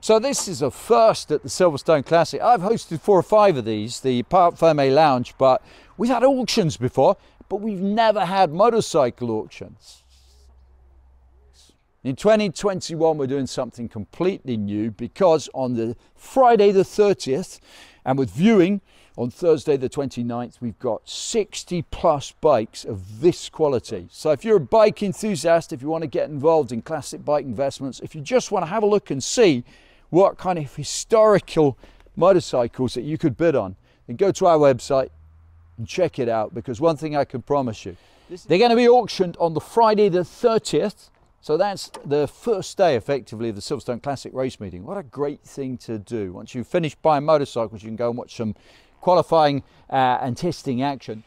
So this is a first at the Silverstone Classic. I've hosted four or five of these, the Parc Fermé Lounge, but we've had auctions before, but we've never had motorcycle auctions. In 2021, we're doing something completely new because on the Friday the 30th, and with viewing on Thursday the 29th, we've got 60 plus bikes of this quality. So if you're a bike enthusiast, if you want to get involved in classic bike investments, if you just want to have a look and see what kind of historical motorcycles that you could bid on, then go to our website and check it out because one thing I can promise you, they're going to be auctioned on the Friday the 30th. So that's the first day effectively of the Silverstone Classic race meeting. What a great thing to do. Once you've finished buying motorcycles, you can go and watch some qualifying uh, and testing action.